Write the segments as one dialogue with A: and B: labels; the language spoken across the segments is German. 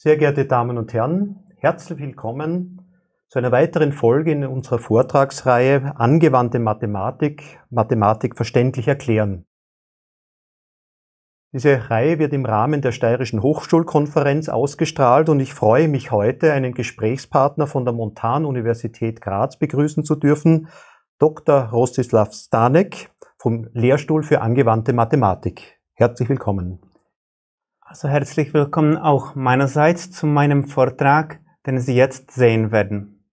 A: Sehr geehrte Damen und Herren, herzlich willkommen zu einer weiteren Folge in unserer Vortragsreihe Angewandte Mathematik, Mathematik verständlich erklären. Diese Reihe wird im Rahmen der Steirischen Hochschulkonferenz ausgestrahlt und ich freue mich heute, einen Gesprächspartner von der Montan-Universität Graz begrüßen zu dürfen, Dr. Rostislav Stanek vom Lehrstuhl für angewandte Mathematik. Herzlich willkommen.
B: Also herzlich willkommen auch meinerseits zu meinem Vortrag, den Sie jetzt sehen werden.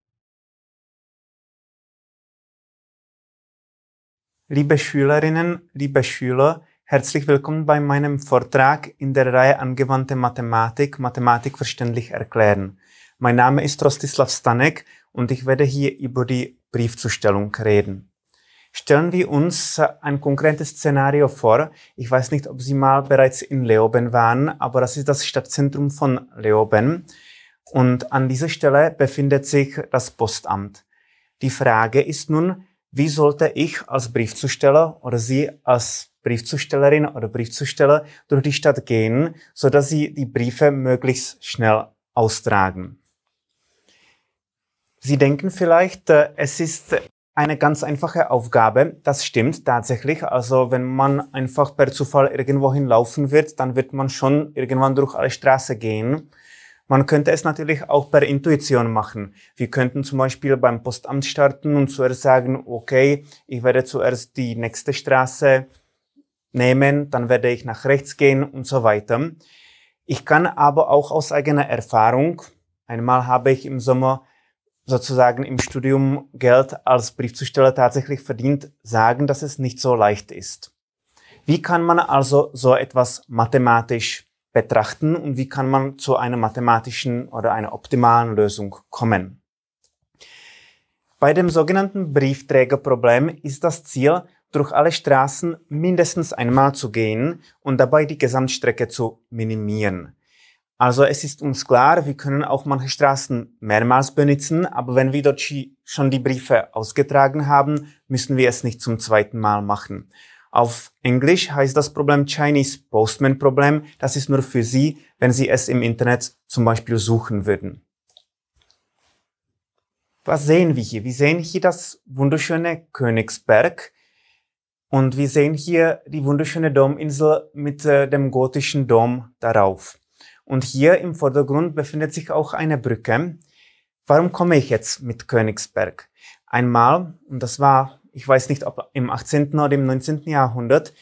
B: Liebe Schülerinnen, liebe Schüler, herzlich willkommen bei meinem Vortrag in der Reihe Angewandte Mathematik, Mathematik verständlich erklären. Mein Name ist Rostislav Stanek und ich werde hier über die Briefzustellung reden. Stellen wir uns äh, ein konkretes Szenario vor. Ich weiß nicht, ob Sie mal bereits in Leoben waren, aber das ist das Stadtzentrum von Leoben. Und an dieser Stelle befindet sich das Postamt. Die Frage ist nun, wie sollte ich als Briefzusteller oder Sie als Briefzustellerin oder Briefzusteller durch die Stadt gehen, sodass Sie die Briefe möglichst schnell austragen? Sie denken vielleicht, äh, es ist eine ganz einfache Aufgabe. Das stimmt tatsächlich. Also wenn man einfach per Zufall irgendwo hinlaufen wird, dann wird man schon irgendwann durch alle Straße gehen. Man könnte es natürlich auch per Intuition machen. Wir könnten zum Beispiel beim Postamt starten und zuerst sagen, okay, ich werde zuerst die nächste Straße nehmen, dann werde ich nach rechts gehen und so weiter. Ich kann aber auch aus eigener Erfahrung, einmal habe ich im Sommer sozusagen im Studium Geld als Briefzusteller tatsächlich verdient, sagen, dass es nicht so leicht ist. Wie kann man also so etwas mathematisch betrachten und wie kann man zu einer mathematischen oder einer optimalen Lösung kommen? Bei dem sogenannten Briefträgerproblem ist das Ziel, durch alle Straßen mindestens einmal zu gehen und dabei die Gesamtstrecke zu minimieren. Also es ist uns klar, wir können auch manche Straßen mehrmals benutzen, aber wenn wir dort schon die Briefe ausgetragen haben, müssen wir es nicht zum zweiten Mal machen. Auf Englisch heißt das Problem Chinese Postman Problem. Das ist nur für Sie, wenn Sie es im Internet zum Beispiel suchen würden. Was sehen wir hier? Wir sehen hier das wunderschöne Königsberg und wir sehen hier die wunderschöne Dominsel mit äh, dem gotischen Dom darauf. Und hier im Vordergrund befindet sich auch eine Brücke. Warum komme ich jetzt mit Königsberg? Einmal, und das war, ich weiß nicht, ob im 18. oder im 19. Jahrhundert,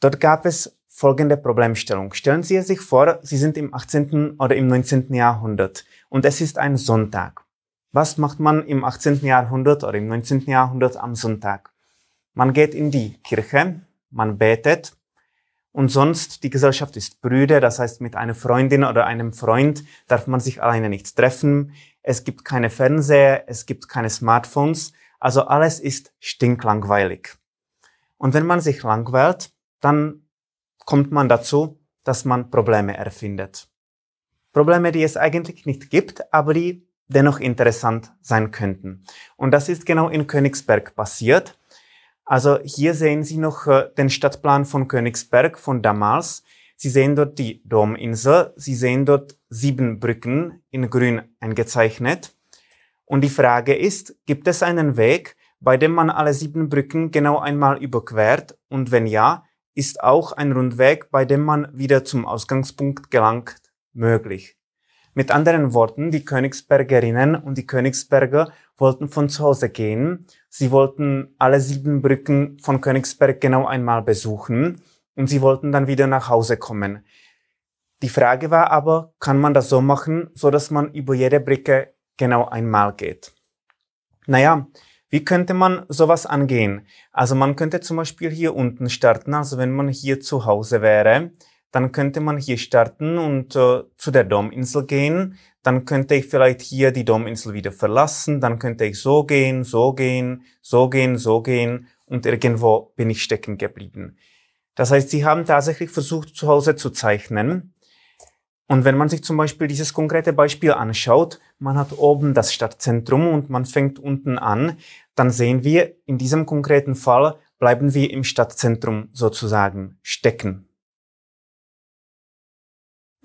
B: dort gab es folgende Problemstellung. Stellen Sie sich vor, Sie sind im 18. oder im 19. Jahrhundert und es ist ein Sonntag. Was macht man im 18. Jahrhundert oder im 19. Jahrhundert am Sonntag? Man geht in die Kirche, man betet und sonst, die Gesellschaft ist Brüder, das heißt, mit einer Freundin oder einem Freund darf man sich alleine nicht treffen. Es gibt keine Fernseher, es gibt keine Smartphones. Also alles ist stinklangweilig. Und wenn man sich langweilt, dann kommt man dazu, dass man Probleme erfindet. Probleme, die es eigentlich nicht gibt, aber die dennoch interessant sein könnten. Und das ist genau in Königsberg passiert. Also hier sehen Sie noch äh, den Stadtplan von Königsberg von damals. Sie sehen dort die Dominsel, Sie sehen dort sieben Brücken in grün eingezeichnet. Und die Frage ist, gibt es einen Weg, bei dem man alle sieben Brücken genau einmal überquert? Und wenn ja, ist auch ein Rundweg, bei dem man wieder zum Ausgangspunkt gelangt, möglich. Mit anderen Worten, die Königsbergerinnen und die Königsberger wollten von zu Hause gehen. Sie wollten alle sieben Brücken von Königsberg genau einmal besuchen und sie wollten dann wieder nach Hause kommen. Die Frage war aber, kann man das so machen, so dass man über jede Brücke genau einmal geht? Naja, wie könnte man sowas angehen? Also man könnte zum Beispiel hier unten starten, also wenn man hier zu Hause wäre, dann könnte man hier starten und äh, zu der Dominsel gehen. Dann könnte ich vielleicht hier die Dominsel wieder verlassen. Dann könnte ich so gehen, so gehen, so gehen, so gehen. Und irgendwo bin ich stecken geblieben. Das heißt, sie haben tatsächlich versucht, zu Hause zu zeichnen. Und wenn man sich zum Beispiel dieses konkrete Beispiel anschaut, man hat oben das Stadtzentrum und man fängt unten an, dann sehen wir, in diesem konkreten Fall bleiben wir im Stadtzentrum sozusagen stecken.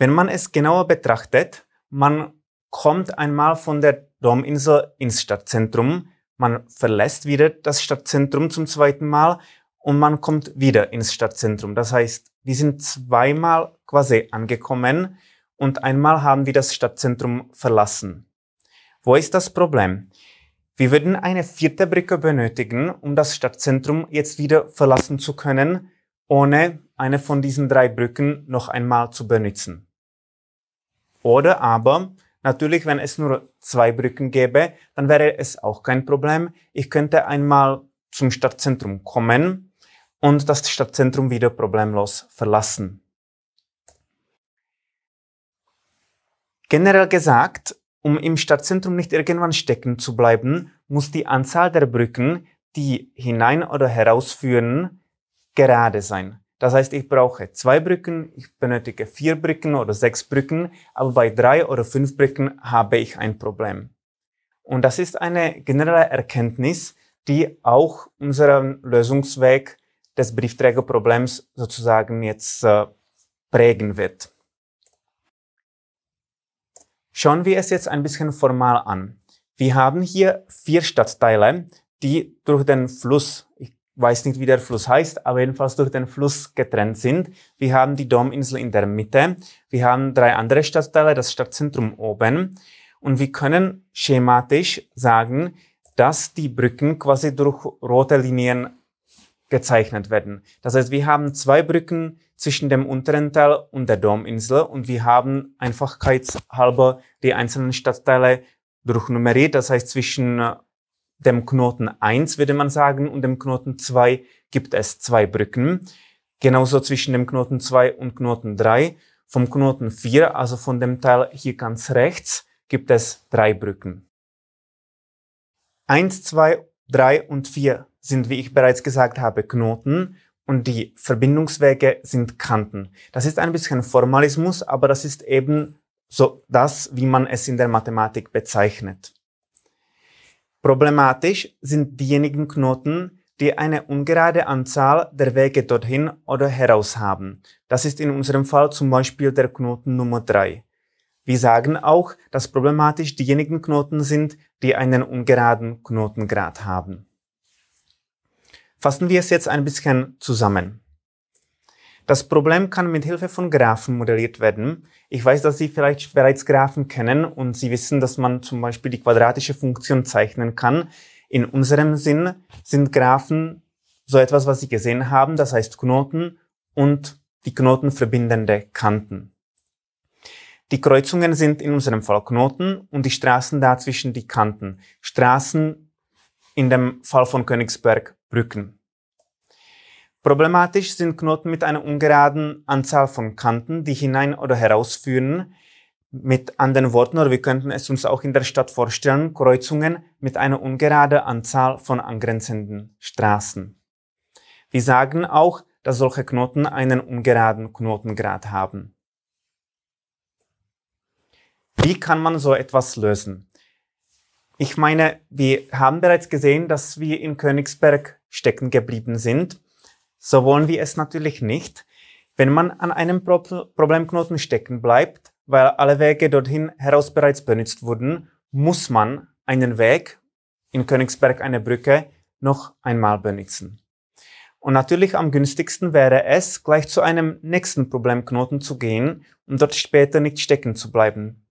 B: Wenn man es genauer betrachtet, man kommt einmal von der Dominsel ins Stadtzentrum, man verlässt wieder das Stadtzentrum zum zweiten Mal und man kommt wieder ins Stadtzentrum. Das heißt, wir sind zweimal quasi angekommen und einmal haben wir das Stadtzentrum verlassen. Wo ist das Problem? Wir würden eine vierte Brücke benötigen, um das Stadtzentrum jetzt wieder verlassen zu können, ohne eine von diesen drei Brücken noch einmal zu benutzen. Oder aber, natürlich, wenn es nur zwei Brücken gäbe, dann wäre es auch kein Problem. Ich könnte einmal zum Stadtzentrum kommen und das Stadtzentrum wieder problemlos verlassen. Generell gesagt, um im Stadtzentrum nicht irgendwann stecken zu bleiben, muss die Anzahl der Brücken, die hinein oder herausführen, gerade sein. Das heißt, ich brauche zwei Brücken, ich benötige vier Brücken oder sechs Brücken, aber bei drei oder fünf Brücken habe ich ein Problem. Und das ist eine generelle Erkenntnis, die auch unseren Lösungsweg des Briefträgerproblems sozusagen jetzt äh, prägen wird. Schauen wir es jetzt ein bisschen formal an. Wir haben hier vier Stadtteile, die durch den Fluss, ich weiß nicht, wie der Fluss heißt, aber jedenfalls durch den Fluss getrennt sind. Wir haben die Dominsel in der Mitte, wir haben drei andere Stadtteile, das Stadtzentrum oben und wir können schematisch sagen, dass die Brücken quasi durch rote Linien gezeichnet werden. Das heißt, wir haben zwei Brücken zwischen dem unteren Teil und der Dominsel und wir haben einfachkeitshalber die einzelnen Stadtteile durchnummeriert, das heißt zwischen dem Knoten 1 würde man sagen und dem Knoten 2 gibt es zwei Brücken. Genauso zwischen dem Knoten 2 und Knoten 3. Vom Knoten 4, also von dem Teil hier ganz rechts, gibt es drei Brücken. 1, 2, 3 und 4 sind, wie ich bereits gesagt habe, Knoten und die Verbindungswege sind Kanten. Das ist ein bisschen Formalismus, aber das ist eben so das, wie man es in der Mathematik bezeichnet. Problematisch sind diejenigen Knoten, die eine ungerade Anzahl der Wege dorthin oder heraus haben. Das ist in unserem Fall zum Beispiel der Knoten Nummer 3. Wir sagen auch, dass problematisch diejenigen Knoten sind, die einen ungeraden Knotengrad haben. Fassen wir es jetzt ein bisschen zusammen. Das Problem kann mit Hilfe von Graphen modelliert werden. Ich weiß, dass Sie vielleicht bereits Graphen kennen und Sie wissen, dass man zum Beispiel die quadratische Funktion zeichnen kann. In unserem Sinn sind Graphen so etwas, was Sie gesehen haben, das heißt Knoten und die Knoten verbindende Kanten. Die Kreuzungen sind in unserem Fall Knoten und die Straßen dazwischen die Kanten. Straßen in dem Fall von Königsberg Brücken. Problematisch sind Knoten mit einer ungeraden Anzahl von Kanten, die hinein oder herausführen. Mit anderen Worten, oder wir könnten es uns auch in der Stadt vorstellen, Kreuzungen mit einer ungeraden Anzahl von angrenzenden Straßen. Wir sagen auch, dass solche Knoten einen ungeraden Knotengrad haben. Wie kann man so etwas lösen? Ich meine, wir haben bereits gesehen, dass wir in Königsberg stecken geblieben sind. So wollen wir es natürlich nicht. Wenn man an einem Pro Problemknoten stecken bleibt, weil alle Wege dorthin heraus bereits benutzt wurden, muss man einen Weg, in Königsberg eine Brücke, noch einmal benutzen. Und natürlich am günstigsten wäre es, gleich zu einem nächsten Problemknoten zu gehen und dort später nicht stecken zu bleiben.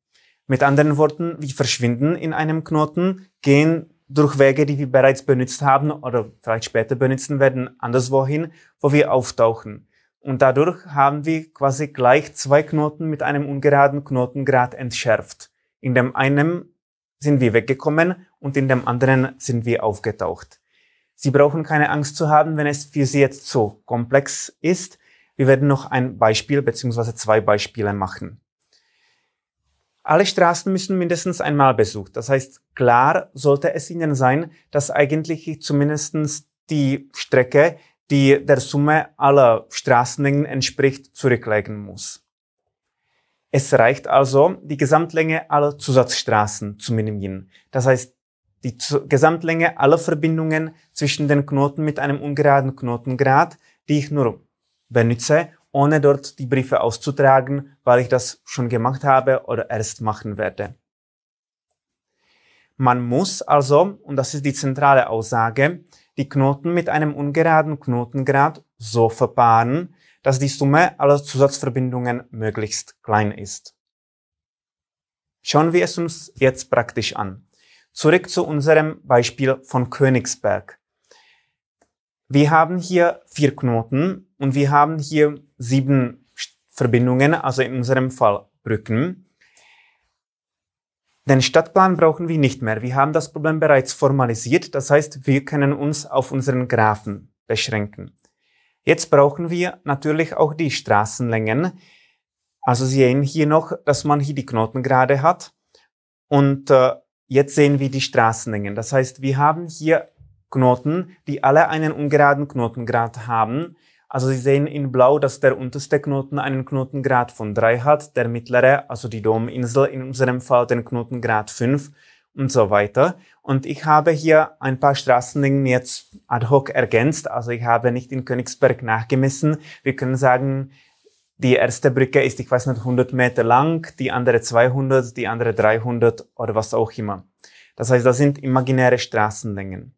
B: Mit anderen Worten, wir verschwinden in einem Knoten, gehen durch Wege, die wir bereits benutzt haben oder vielleicht später benutzen werden, anderswohin, wo wir auftauchen. Und dadurch haben wir quasi gleich zwei Knoten mit einem ungeraden Knotengrad entschärft. In dem einen sind wir weggekommen und in dem anderen sind wir aufgetaucht. Sie brauchen keine Angst zu haben, wenn es für Sie jetzt so komplex ist. Wir werden noch ein Beispiel bzw. zwei Beispiele machen. Alle Straßen müssen mindestens einmal besucht. Das heißt, klar sollte es Ihnen sein, dass eigentlich zumindest die Strecke, die der Summe aller Straßenlängen entspricht, zurücklegen muss. Es reicht also, die Gesamtlänge aller Zusatzstraßen zu minimieren. Das heißt, die Gesamtlänge aller Verbindungen zwischen den Knoten mit einem ungeraden Knotengrad, die ich nur benutze, ohne dort die Briefe auszutragen, weil ich das schon gemacht habe oder erst machen werde. Man muss also, und das ist die zentrale Aussage, die Knoten mit einem ungeraden Knotengrad so verpaaren, dass die Summe aller Zusatzverbindungen möglichst klein ist. Schauen wir es uns jetzt praktisch an. Zurück zu unserem Beispiel von Königsberg. Wir haben hier vier Knoten und wir haben hier sieben Verbindungen, also in unserem Fall Brücken. Den Stadtplan brauchen wir nicht mehr. Wir haben das Problem bereits formalisiert. Das heißt, wir können uns auf unseren Graphen beschränken. Jetzt brauchen wir natürlich auch die Straßenlängen. Also Sie sehen hier noch, dass man hier die Knotengrade hat. Und äh, jetzt sehen wir die Straßenlängen. Das heißt, wir haben hier Knoten, die alle einen ungeraden Knotengrad haben. Also Sie sehen in Blau, dass der unterste Knoten einen Knotengrad von 3 hat, der mittlere, also die Dominsel, in unserem Fall den Knotengrad 5 und so weiter. Und ich habe hier ein paar Straßenlängen jetzt ad hoc ergänzt, also ich habe nicht in Königsberg nachgemessen. Wir können sagen, die erste Brücke ist, ich weiß nicht, 100 Meter lang, die andere 200, die andere 300 oder was auch immer. Das heißt, das sind imaginäre Straßenlängen.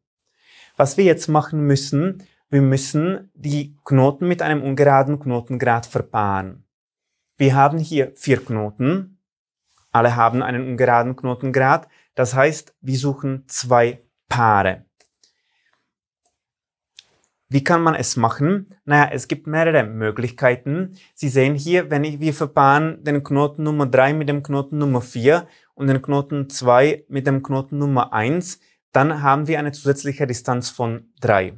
B: Was wir jetzt machen müssen, wir müssen die Knoten mit einem ungeraden Knotengrad verpaaren. Wir haben hier vier Knoten. Alle haben einen ungeraden Knotengrad. Das heißt, wir suchen zwei Paare. Wie kann man es machen? Naja, es gibt mehrere Möglichkeiten. Sie sehen hier, wenn ich, wir verpaaren den Knoten Nummer 3 mit dem Knoten Nummer 4 und den Knoten 2 mit dem Knoten Nummer 1, dann haben wir eine zusätzliche Distanz von 3.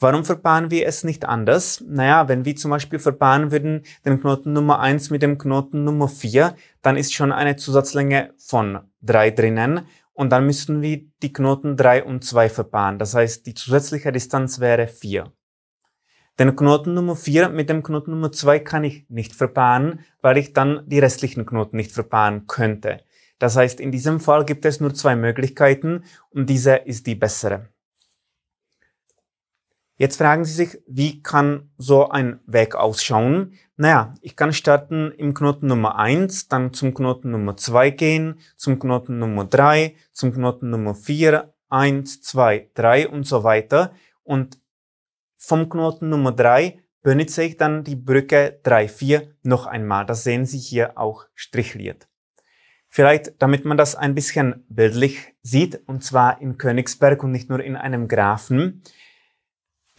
B: Warum verpaaren wir es nicht anders? Naja, wenn wir zum Beispiel verpaaren würden den Knoten Nummer 1 mit dem Knoten Nummer 4, dann ist schon eine Zusatzlänge von 3 drinnen und dann müssten wir die Knoten 3 und 2 verpaaren. Das heißt, die zusätzliche Distanz wäre 4. Den Knoten Nummer 4 mit dem Knoten Nummer 2 kann ich nicht verpaaren, weil ich dann die restlichen Knoten nicht verpaaren könnte. Das heißt, in diesem Fall gibt es nur zwei Möglichkeiten und diese ist die bessere. Jetzt fragen Sie sich, wie kann so ein Weg ausschauen? Naja, ich kann starten im Knoten Nummer eins, dann zum Knoten Nummer zwei gehen, zum Knoten Nummer drei, zum Knoten Nummer vier, eins, zwei, drei und so weiter. Und vom Knoten Nummer drei benutze ich dann die Brücke drei vier noch einmal. Das sehen Sie hier auch strichliert. Vielleicht, damit man das ein bisschen bildlich sieht, und zwar in Königsberg und nicht nur in einem Graphen.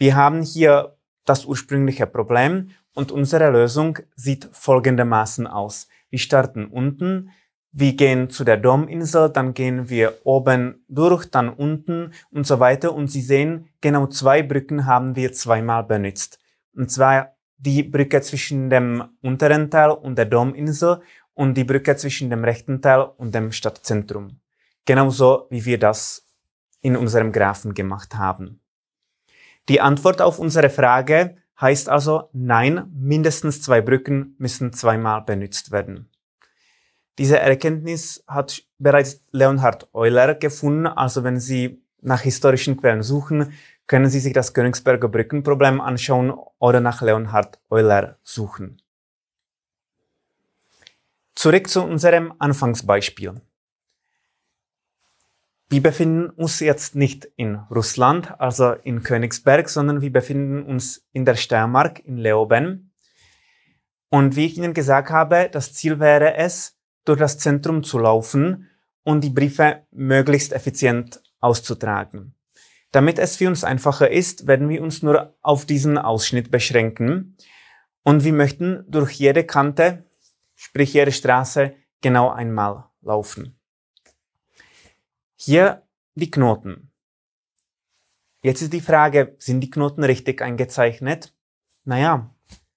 B: Wir haben hier das ursprüngliche Problem und unsere Lösung sieht folgendermaßen aus. Wir starten unten, wir gehen zu der Dominsel, dann gehen wir oben durch, dann unten und so weiter. Und Sie sehen, genau zwei Brücken haben wir zweimal benutzt. Und zwar die Brücke zwischen dem unteren Teil und der Dominsel und die Brücke zwischen dem rechten Teil und dem Stadtzentrum. Genauso wie wir das in unserem Graphen gemacht haben. Die Antwort auf unsere Frage heißt also nein, mindestens zwei Brücken müssen zweimal benutzt werden. Diese Erkenntnis hat bereits Leonhard Euler gefunden, also wenn Sie nach historischen Quellen suchen, können Sie sich das Königsberger Brückenproblem anschauen oder nach Leonhard Euler suchen. Zurück zu unserem Anfangsbeispiel. Wir befinden uns jetzt nicht in Russland, also in Königsberg, sondern wir befinden uns in der Steiermark, in Leoben. Und wie ich Ihnen gesagt habe, das Ziel wäre es, durch das Zentrum zu laufen und die Briefe möglichst effizient auszutragen. Damit es für uns einfacher ist, werden wir uns nur auf diesen Ausschnitt beschränken. Und wir möchten durch jede Kante, sprich jede Straße, genau einmal laufen. Hier die Knoten. Jetzt ist die Frage, sind die Knoten richtig eingezeichnet? Naja,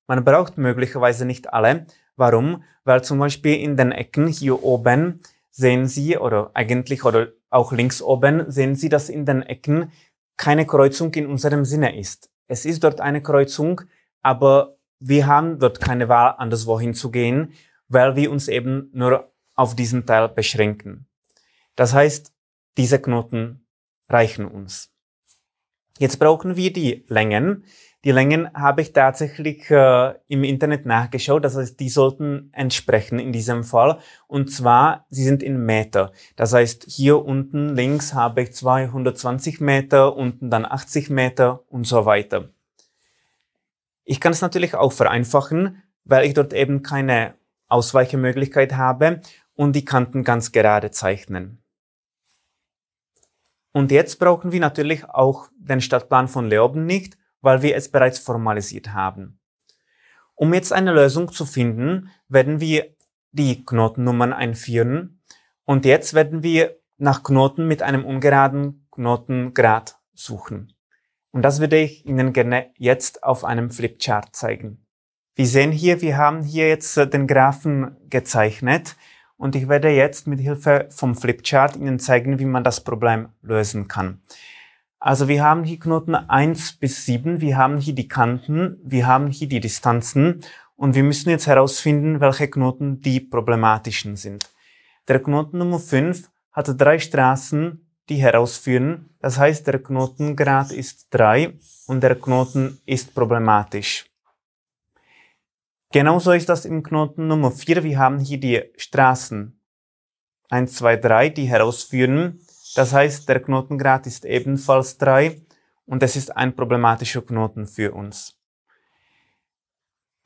B: man braucht möglicherweise nicht alle. Warum? Weil zum Beispiel in den Ecken hier oben sehen Sie, oder eigentlich, oder auch links oben, sehen Sie, dass in den Ecken keine Kreuzung in unserem Sinne ist. Es ist dort eine Kreuzung, aber wir haben dort keine Wahl, anderswo hinzugehen, weil wir uns eben nur auf diesen Teil beschränken. Das heißt, diese Knoten reichen uns. Jetzt brauchen wir die Längen. Die Längen habe ich tatsächlich äh, im Internet nachgeschaut. Das heißt, die sollten entsprechen in diesem Fall. Und zwar, sie sind in Meter. Das heißt, hier unten links habe ich 220 Meter, unten dann 80 Meter und so weiter. Ich kann es natürlich auch vereinfachen, weil ich dort eben keine Ausweichemöglichkeit habe und die Kanten ganz gerade zeichnen. Und jetzt brauchen wir natürlich auch den Stadtplan von Leoben nicht, weil wir es bereits formalisiert haben. Um jetzt eine Lösung zu finden, werden wir die Knotennummern einführen und jetzt werden wir nach Knoten mit einem ungeraden Knotengrad suchen. Und das würde ich Ihnen gerne jetzt auf einem Flipchart zeigen. Wir sehen hier, wir haben hier jetzt äh, den Graphen gezeichnet und ich werde jetzt mit Hilfe vom Flipchart Ihnen zeigen, wie man das Problem lösen kann. Also wir haben hier Knoten 1 bis 7, wir haben hier die Kanten, wir haben hier die Distanzen und wir müssen jetzt herausfinden, welche Knoten die problematischen sind. Der Knoten Nummer 5 hat drei Straßen, die herausführen. Das heißt, der Knotengrad ist 3 und der Knoten ist problematisch. Genauso ist das im Knoten Nummer 4. Wir haben hier die Straßen 1, 2, 3, die herausführen. Das heißt, der Knotengrad ist ebenfalls 3 und das ist ein problematischer Knoten für uns.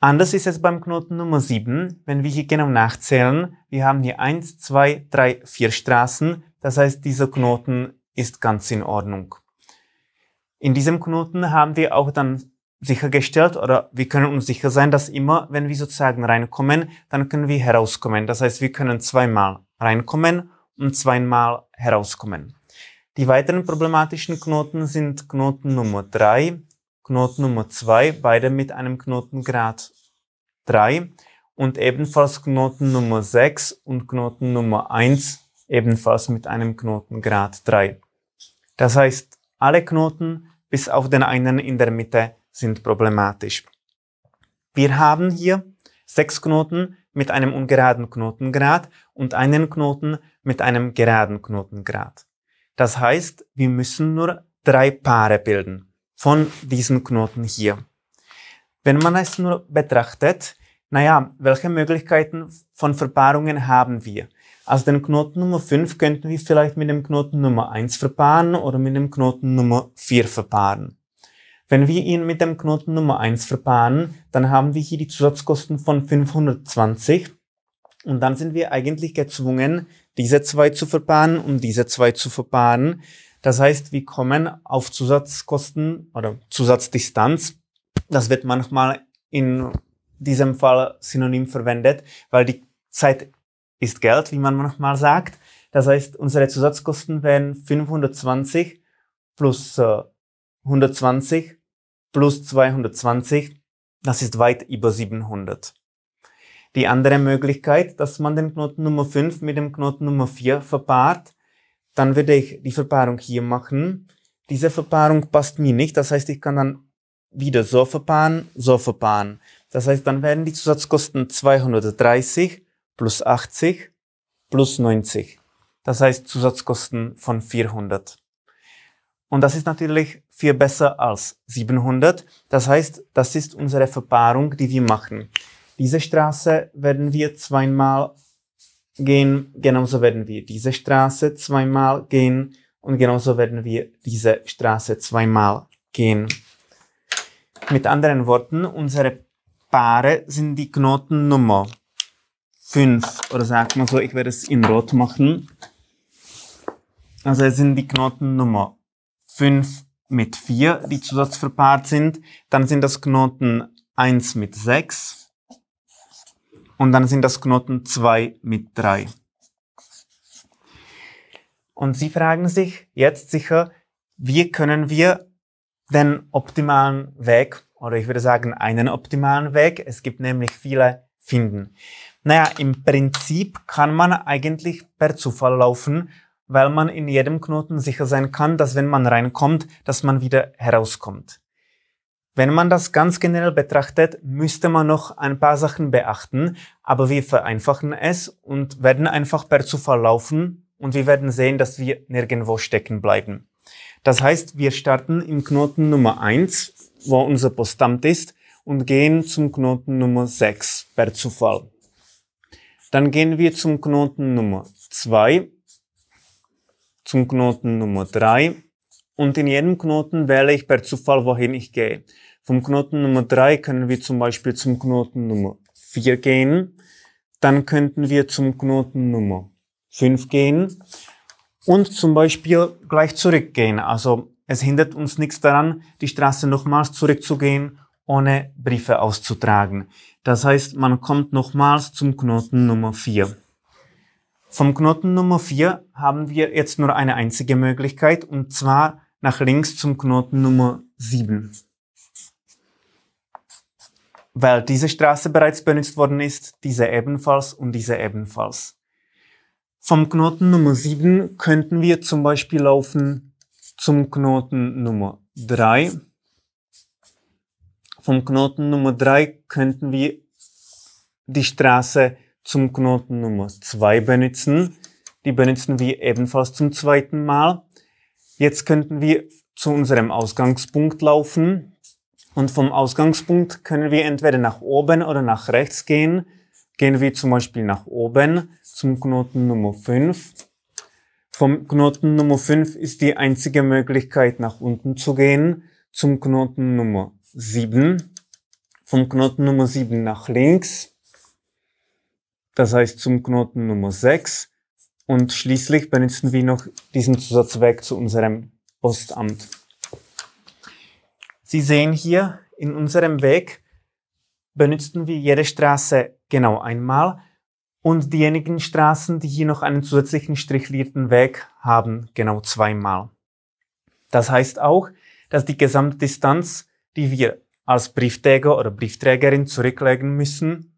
B: Anders ist es beim Knoten Nummer 7, wenn wir hier genau nachzählen. Wir haben hier 1, 2, 3, 4 Straßen. Das heißt, dieser Knoten ist ganz in Ordnung. In diesem Knoten haben wir auch dann sichergestellt oder wir können uns sicher sein, dass immer, wenn wir sozusagen reinkommen, dann können wir herauskommen. Das heißt, wir können zweimal reinkommen und zweimal herauskommen. Die weiteren problematischen Knoten sind Knoten Nummer 3, Knoten Nummer 2, beide mit einem Knotengrad 3 und ebenfalls Knoten Nummer 6 und Knoten Nummer 1, ebenfalls mit einem Knotengrad 3. Das heißt, alle Knoten bis auf den einen in der Mitte sind problematisch. Wir haben hier sechs Knoten mit einem ungeraden Knotengrad und einen Knoten mit einem geraden Knotengrad. Das heißt, wir müssen nur drei Paare bilden von diesen Knoten hier. Wenn man es nur betrachtet, naja, welche Möglichkeiten von Verpaarungen haben wir? Also den Knoten Nummer 5 könnten wir vielleicht mit dem Knoten Nummer 1 verpaaren oder mit dem Knoten Nummer 4 verpaaren. Wenn wir ihn mit dem Knoten Nummer 1 verpaaren, dann haben wir hier die Zusatzkosten von 520 und dann sind wir eigentlich gezwungen, diese zwei zu verpaaren und diese zwei zu verpaaren. Das heißt, wir kommen auf Zusatzkosten oder Zusatzdistanz. Das wird manchmal in diesem Fall synonym verwendet, weil die Zeit ist Geld, wie man manchmal sagt. Das heißt, unsere Zusatzkosten wären 520 plus 120 äh, plus 220, das ist weit über 700. Die andere Möglichkeit, dass man den Knoten Nummer 5 mit dem Knoten Nummer 4 verpaart, dann würde ich die Verpaarung hier machen. Diese Verpaarung passt mir nicht, das heißt, ich kann dann wieder so verpaaren, so verpaaren. Das heißt, dann werden die Zusatzkosten 230 plus 80 plus 90. Das heißt Zusatzkosten von 400. Und das ist natürlich für besser als 700. Das heißt, das ist unsere Verpaarung, die wir machen. Diese Straße werden wir zweimal gehen, genauso werden wir diese Straße zweimal gehen und genauso werden wir diese Straße zweimal gehen. Mit anderen Worten, unsere Paare sind die Knotennummer 5 oder sagt man so, ich werde es in Rot machen. Also es sind die Knotennummer 5 mit 4, die zusatzverpaart sind. Dann sind das Knoten 1 mit 6 und dann sind das Knoten 2 mit 3. Und Sie fragen sich jetzt sicher, wie können wir den optimalen Weg, oder ich würde sagen einen optimalen Weg, es gibt nämlich viele, finden. Naja, im Prinzip kann man eigentlich per Zufall laufen, weil man in jedem Knoten sicher sein kann, dass wenn man reinkommt, dass man wieder herauskommt. Wenn man das ganz generell betrachtet, müsste man noch ein paar Sachen beachten, aber wir vereinfachen es und werden einfach per Zufall laufen und wir werden sehen, dass wir nirgendwo stecken bleiben. Das heißt, wir starten im Knoten Nummer 1, wo unser Postamt ist, und gehen zum Knoten Nummer 6 per Zufall. Dann gehen wir zum Knoten Nummer 2 zum Knoten Nummer 3 und in jedem Knoten wähle ich per Zufall, wohin ich gehe. Vom Knoten Nummer 3 können wir zum Beispiel zum Knoten Nummer 4 gehen, dann könnten wir zum Knoten Nummer 5 gehen und zum Beispiel gleich zurückgehen. Also es hindert uns nichts daran, die Straße nochmals zurückzugehen, ohne Briefe auszutragen. Das heißt, man kommt nochmals zum Knoten Nummer 4. Vom Knoten Nummer 4 haben wir jetzt nur eine einzige Möglichkeit und zwar nach links zum Knoten Nummer 7. Weil diese Straße bereits benutzt worden ist, diese ebenfalls und diese ebenfalls. Vom Knoten Nummer 7 könnten wir zum Beispiel laufen zum Knoten Nummer 3. Vom Knoten Nummer 3 könnten wir die Straße zum Knoten Nummer 2 benutzen. Die benutzen wir ebenfalls zum zweiten Mal. Jetzt könnten wir zu unserem Ausgangspunkt laufen. Und vom Ausgangspunkt können wir entweder nach oben oder nach rechts gehen. Gehen wir zum Beispiel nach oben zum Knoten Nummer 5. Vom Knoten Nummer 5 ist die einzige Möglichkeit nach unten zu gehen zum Knoten Nummer 7. Vom Knoten Nummer 7 nach links das heißt zum Knoten Nummer 6. Und schließlich benutzen wir noch diesen Zusatzweg zu unserem Postamt. Sie sehen hier, in unserem Weg benutzten wir jede Straße genau einmal und diejenigen Straßen, die hier noch einen zusätzlichen strichlierten Weg haben, genau zweimal. Das heißt auch, dass die Gesamtdistanz, die wir als Briefträger oder Briefträgerin zurücklegen müssen,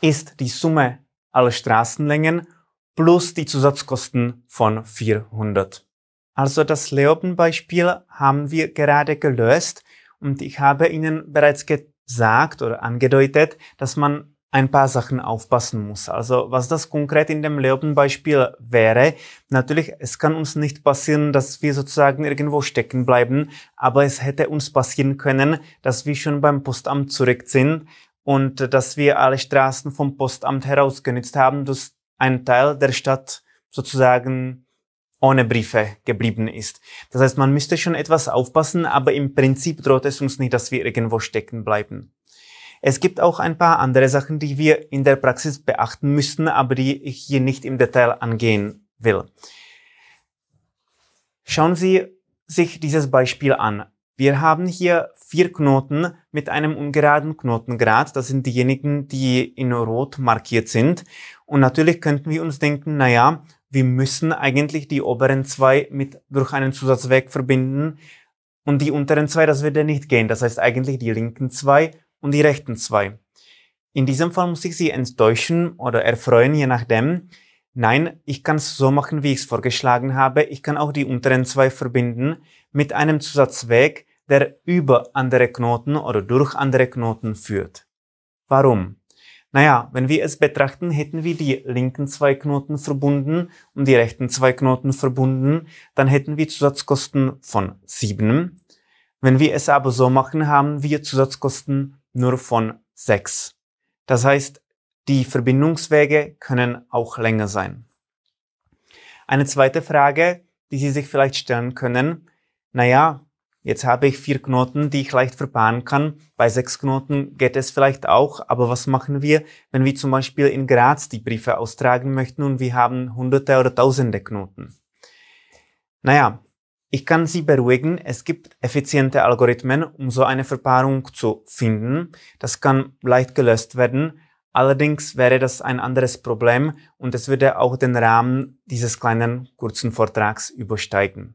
B: ist die Summe alle Straßenlängen plus die Zusatzkosten von 400. Also das Leopenbeispiel haben wir gerade gelöst und ich habe Ihnen bereits gesagt oder angedeutet, dass man ein paar Sachen aufpassen muss. Also was das konkret in dem Leopenbeispiel wäre, natürlich, es kann uns nicht passieren, dass wir sozusagen irgendwo stecken bleiben, aber es hätte uns passieren können, dass wir schon beim Postamt zurück sind und äh, dass wir alle Straßen vom Postamt herausgenutzt haben, dass ein Teil der Stadt sozusagen ohne Briefe geblieben ist. Das heißt, man müsste schon etwas aufpassen, aber im Prinzip droht es uns nicht, dass wir irgendwo stecken bleiben. Es gibt auch ein paar andere Sachen, die wir in der Praxis beachten müssen, aber die ich hier nicht im Detail angehen will. Schauen Sie sich dieses Beispiel an. Wir haben hier vier Knoten mit einem ungeraden Knotengrad. Das sind diejenigen, die in Rot markiert sind. Und natürlich könnten wir uns denken, naja, wir müssen eigentlich die oberen zwei mit durch einen Zusatzweg verbinden und die unteren zwei, das würde nicht gehen. Das heißt eigentlich die linken zwei und die rechten zwei. In diesem Fall muss ich Sie enttäuschen oder erfreuen, je nachdem. Nein, ich kann es so machen, wie ich es vorgeschlagen habe. Ich kann auch die unteren zwei verbinden mit einem Zusatzweg, der über andere Knoten oder durch andere Knoten führt. Warum? Naja, wenn wir es betrachten, hätten wir die linken zwei Knoten verbunden und die rechten zwei Knoten verbunden, dann hätten wir Zusatzkosten von 7. Wenn wir es aber so machen, haben wir Zusatzkosten nur von 6. Das heißt, die Verbindungswege können auch länger sein. Eine zweite Frage, die Sie sich vielleicht stellen können, naja, Jetzt habe ich vier Knoten, die ich leicht verpaaren kann. Bei sechs Knoten geht es vielleicht auch, aber was machen wir, wenn wir zum Beispiel in Graz die Briefe austragen möchten und wir haben hunderte oder tausende Knoten? Naja, ich kann Sie beruhigen, es gibt effiziente Algorithmen, um so eine Verpaarung zu finden. Das kann leicht gelöst werden. Allerdings wäre das ein anderes Problem und es würde auch den Rahmen dieses kleinen kurzen Vortrags übersteigen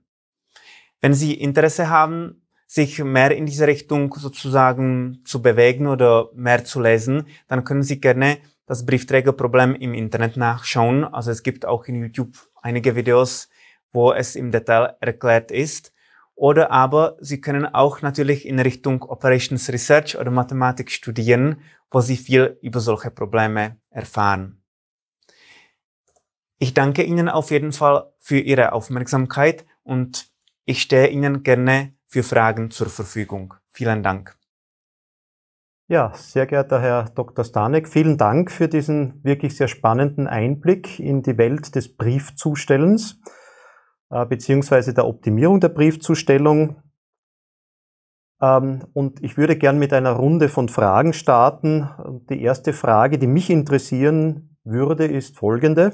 B: wenn Sie Interesse haben, sich mehr in diese Richtung sozusagen zu bewegen oder mehr zu lesen, dann können Sie gerne das Briefträgerproblem im Internet nachschauen. Also es gibt auch in YouTube einige Videos, wo es im Detail erklärt ist. Oder aber Sie können auch natürlich in Richtung Operations Research oder Mathematik studieren, wo Sie viel über solche Probleme erfahren. Ich danke Ihnen auf jeden Fall für Ihre Aufmerksamkeit und ich stehe Ihnen gerne für Fragen zur Verfügung. Vielen Dank.
A: Ja, sehr geehrter Herr Dr. Stanek, vielen Dank für diesen wirklich sehr spannenden Einblick in die Welt des Briefzustellens äh, bzw. der Optimierung der Briefzustellung. Ähm, und ich würde gern mit einer Runde von Fragen starten. Die erste Frage, die mich interessieren würde, ist folgende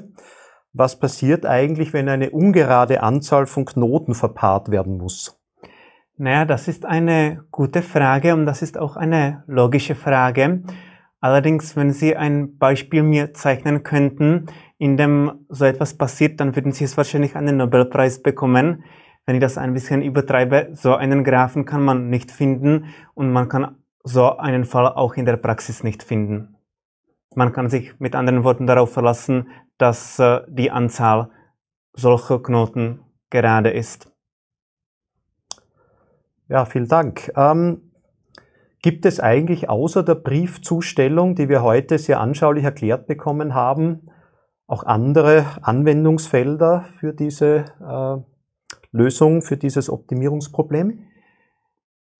A: was passiert eigentlich, wenn eine ungerade Anzahl von Knoten verpaart werden muss?
B: Naja, das ist eine gute Frage und das ist auch eine
A: logische Frage.
B: Allerdings, wenn Sie ein Beispiel mir zeichnen könnten, in dem so etwas passiert, dann würden Sie es wahrscheinlich einen Nobelpreis bekommen. Wenn ich das ein bisschen übertreibe, so einen Graphen kann man nicht finden und man kann so einen Fall auch in der Praxis nicht finden. Man kann sich mit anderen Worten darauf verlassen, dass äh, die Anzahl solcher Knoten gerade ist.
A: Ja, vielen Dank. Ähm, gibt es eigentlich außer der Briefzustellung, die wir heute sehr anschaulich erklärt bekommen haben, auch andere Anwendungsfelder für diese äh, Lösung, für dieses Optimierungsproblem?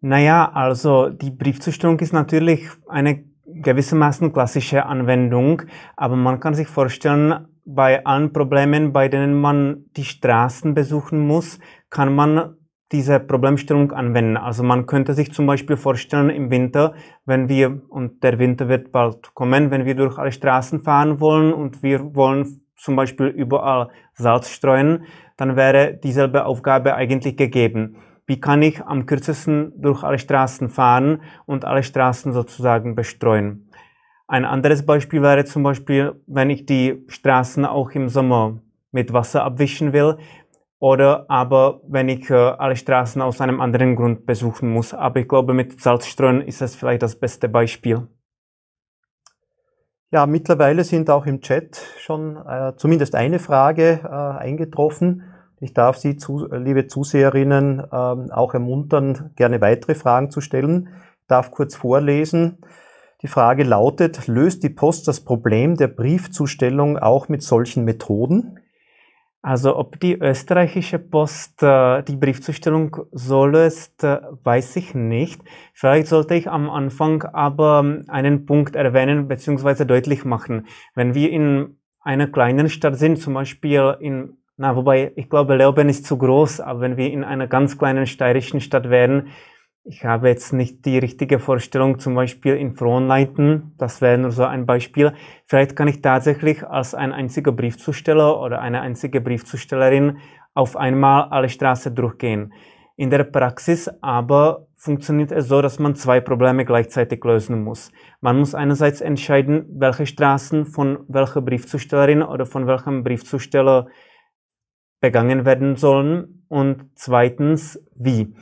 A: Naja, also die Briefzustellung ist natürlich eine
B: gewissermaßen klassische Anwendung, aber man kann sich vorstellen, bei allen Problemen, bei denen man die Straßen besuchen muss, kann man diese Problemstellung anwenden. Also man könnte sich zum Beispiel vorstellen, im Winter, wenn wir, und der Winter wird bald kommen, wenn wir durch alle Straßen fahren wollen und wir wollen zum Beispiel überall Salz streuen, dann wäre dieselbe Aufgabe eigentlich gegeben. Wie kann ich am kürzesten durch alle Straßen fahren und alle Straßen sozusagen bestreuen? Ein anderes Beispiel wäre zum Beispiel, wenn ich die Straßen auch im Sommer mit Wasser abwischen will oder aber wenn ich äh, alle Straßen aus einem anderen Grund besuchen muss. Aber ich glaube, mit Salzstreuen ist das vielleicht das beste Beispiel.
A: Ja, mittlerweile sind auch im Chat schon äh, zumindest eine Frage äh, eingetroffen. Ich darf Sie, zu, liebe Zuseherinnen, äh, auch ermuntern, gerne weitere Fragen zu stellen. Ich darf kurz vorlesen. Die Frage lautet, löst die Post das Problem der Briefzustellung auch mit solchen Methoden?
B: Also ob die österreichische Post äh, die Briefzustellung so löst, äh, weiß ich nicht. Vielleicht sollte ich am Anfang aber ähm, einen Punkt erwähnen bzw. deutlich machen. Wenn wir in einer kleinen Stadt sind, zum Beispiel in, na wobei ich glaube, Leoben ist zu groß, aber wenn wir in einer ganz kleinen steirischen Stadt wären, ich habe jetzt nicht die richtige Vorstellung, zum Beispiel in Fronleiten, das wäre nur so ein Beispiel. Vielleicht kann ich tatsächlich als ein einziger Briefzusteller oder eine einzige Briefzustellerin auf einmal alle Straße durchgehen. In der Praxis aber funktioniert es so, dass man zwei Probleme gleichzeitig lösen muss. Man muss einerseits entscheiden, welche Straßen von welcher Briefzustellerin oder von welchem Briefzusteller begangen werden sollen und zweitens wie.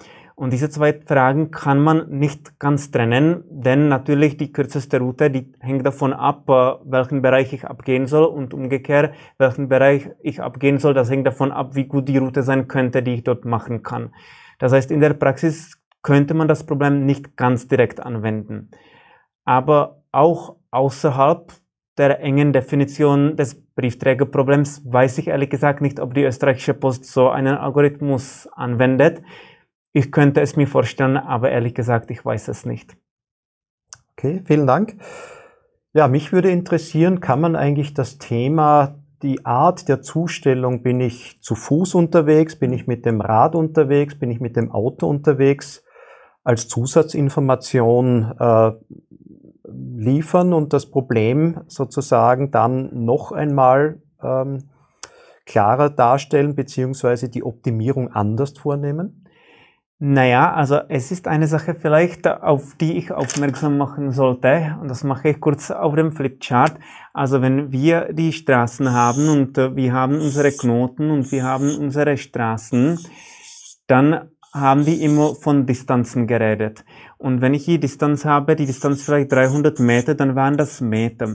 B: Und diese zwei Fragen kann man nicht ganz trennen, denn natürlich die kürzeste Route, die hängt davon ab, äh, welchen Bereich ich abgehen soll und umgekehrt, welchen Bereich ich abgehen soll, das hängt davon ab, wie gut die Route sein könnte, die ich dort machen kann. Das heißt, in der Praxis könnte man das Problem nicht ganz direkt anwenden. Aber auch außerhalb der engen Definition des Briefträgerproblems weiß ich ehrlich gesagt nicht, ob die österreichische Post so einen Algorithmus anwendet.
A: Ich könnte es mir vorstellen, aber ehrlich gesagt, ich weiß es nicht. Okay, vielen Dank. Ja, mich würde interessieren, kann man eigentlich das Thema die Art der Zustellung, bin ich zu Fuß unterwegs, bin ich mit dem Rad unterwegs, bin ich mit dem Auto unterwegs, als Zusatzinformation äh, liefern und das Problem sozusagen dann noch einmal ähm, klarer darstellen beziehungsweise die Optimierung anders vornehmen? Naja, also es
B: ist eine Sache vielleicht, auf die ich aufmerksam machen sollte, und das mache ich kurz auf dem Flipchart. Also wenn wir die Straßen haben und äh, wir haben unsere Knoten und wir haben unsere Straßen, dann haben wir immer von Distanzen geredet. Und wenn ich die Distanz habe, die Distanz vielleicht 300 Meter, dann waren das Meter.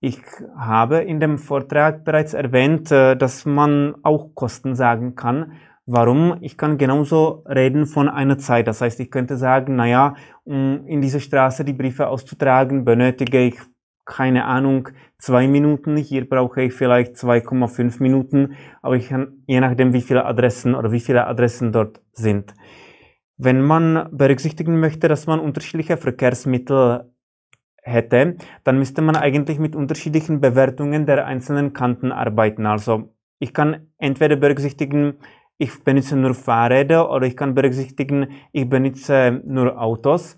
B: Ich habe in dem Vortrag bereits erwähnt, äh, dass man auch Kosten sagen kann. Warum? Ich kann genauso reden von einer Zeit. Das heißt, ich könnte sagen, naja, um mm, in dieser Straße die Briefe auszutragen, benötige ich keine Ahnung, zwei Minuten. Hier brauche ich vielleicht 2,5 Minuten, aber ich kann, je nachdem, wie viele Adressen oder wie viele Adressen dort sind. Wenn man berücksichtigen möchte, dass man unterschiedliche Verkehrsmittel hätte, dann müsste man eigentlich mit unterschiedlichen Bewertungen der einzelnen Kanten arbeiten. Also ich kann entweder berücksichtigen, ich benutze nur Fahrräder oder ich kann berücksichtigen, ich benutze nur Autos.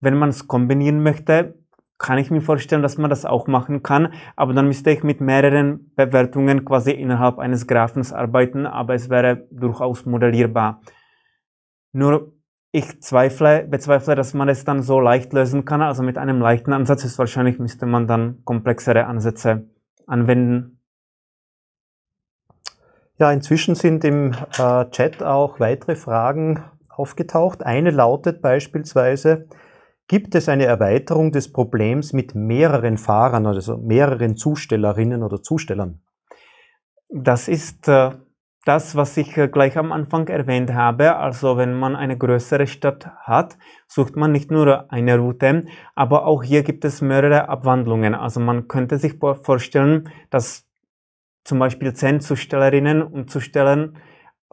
B: Wenn man es kombinieren möchte, kann ich mir vorstellen, dass man das auch machen kann, aber dann müsste ich mit mehreren Bewertungen quasi innerhalb eines Graphens arbeiten, aber es wäre durchaus modellierbar. Nur ich zweifle, bezweifle, dass man es dann so leicht lösen kann, also mit einem leichten Ansatz ist wahrscheinlich müsste man dann komplexere Ansätze anwenden.
A: Ja, inzwischen sind im äh, Chat auch weitere Fragen aufgetaucht. Eine lautet beispielsweise, gibt es eine Erweiterung des Problems mit mehreren Fahrern, also mehreren Zustellerinnen oder Zustellern?
B: Das ist äh, das, was ich äh, gleich am Anfang erwähnt habe. Also wenn man eine größere Stadt hat, sucht man nicht nur eine Route, aber auch hier gibt es mehrere Abwandlungen. Also man könnte sich vorstellen, dass zum Beispiel zehn Zustellerinnen und Zustellern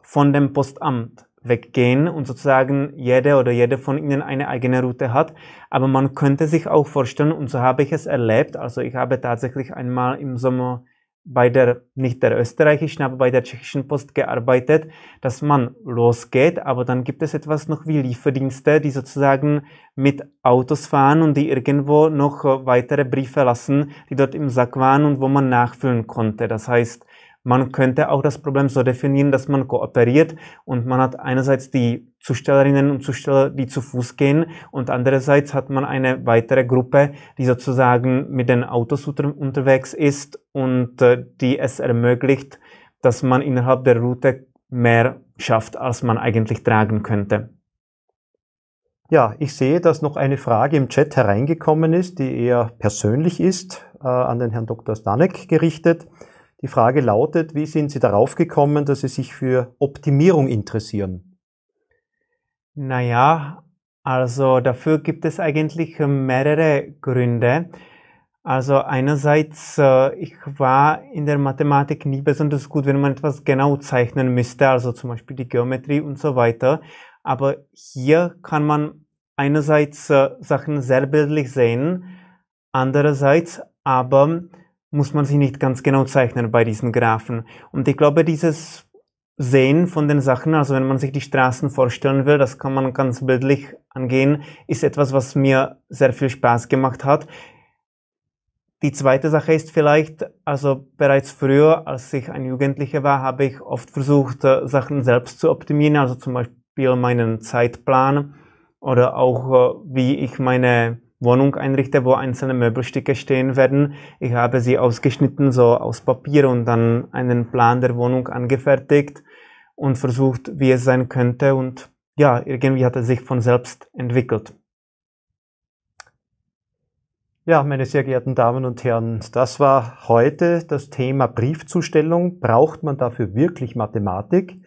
B: von dem Postamt weggehen und sozusagen jede oder jede von ihnen eine eigene Route hat. Aber man könnte sich auch vorstellen, und so habe ich es erlebt, also ich habe tatsächlich einmal im Sommer bei der, nicht der österreichischen, aber bei der tschechischen Post gearbeitet, dass man losgeht, aber dann gibt es etwas noch wie Lieferdienste, die sozusagen mit Autos fahren und die irgendwo noch äh, weitere Briefe lassen, die dort im Sack waren und wo man nachfüllen konnte. Das heißt, man könnte auch das Problem so definieren, dass man kooperiert und man hat einerseits die Zustellerinnen und Zusteller, die zu Fuß gehen und andererseits hat man eine weitere Gruppe, die sozusagen mit den Autos unter unterwegs ist und äh, die es ermöglicht, dass man innerhalb der Route mehr schafft, als man eigentlich tragen könnte.
A: Ja, ich sehe, dass noch eine Frage im Chat hereingekommen ist, die eher persönlich ist, äh, an den Herrn Dr. Stanek gerichtet. Die Frage lautet, wie sind Sie darauf gekommen, dass Sie sich für Optimierung interessieren?
B: Naja, also dafür gibt es eigentlich mehrere Gründe. Also einerseits, äh, ich war in der Mathematik nie besonders gut, wenn man etwas genau zeichnen müsste, also zum Beispiel die Geometrie und so weiter. Aber hier kann man einerseits äh, Sachen sehr bildlich sehen, andererseits aber muss man sich nicht ganz genau zeichnen bei diesen Graphen. Und ich glaube, dieses Sehen von den Sachen, also wenn man sich die Straßen vorstellen will, das kann man ganz bildlich angehen, ist etwas, was mir sehr viel Spaß gemacht hat. Die zweite Sache ist vielleicht, also bereits früher, als ich ein Jugendlicher war, habe ich oft versucht, äh, Sachen selbst zu optimieren, also zum Beispiel meinen Zeitplan oder auch, äh, wie ich meine Wohnung einrichte, wo einzelne Möbelstücke stehen werden. Ich habe sie ausgeschnitten, so aus Papier und dann einen Plan der Wohnung angefertigt und versucht, wie es sein könnte. Und
A: ja, irgendwie hat es sich von selbst entwickelt. Ja, meine sehr geehrten Damen und Herren, das war heute das Thema Briefzustellung. Braucht man dafür wirklich Mathematik?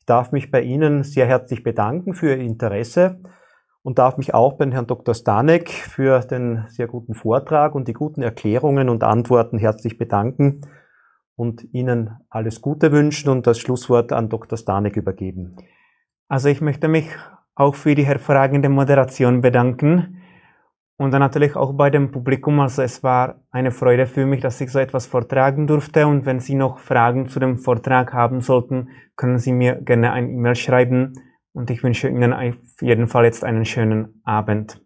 A: Ich darf mich bei Ihnen sehr herzlich bedanken für Ihr Interesse und darf mich auch bei Herrn Dr. Stanek für den sehr guten Vortrag und die guten Erklärungen und Antworten herzlich bedanken und Ihnen alles Gute wünschen und das Schlusswort an Dr. Stanek übergeben.
B: Also ich möchte mich auch für die hervorragende Moderation bedanken und dann natürlich auch bei dem Publikum. Also es war eine Freude für mich, dass ich so etwas vortragen durfte und wenn Sie noch Fragen zu dem Vortrag haben sollten, können Sie mir gerne ein E-Mail schreiben und ich wünsche Ihnen auf jeden Fall jetzt einen schönen Abend.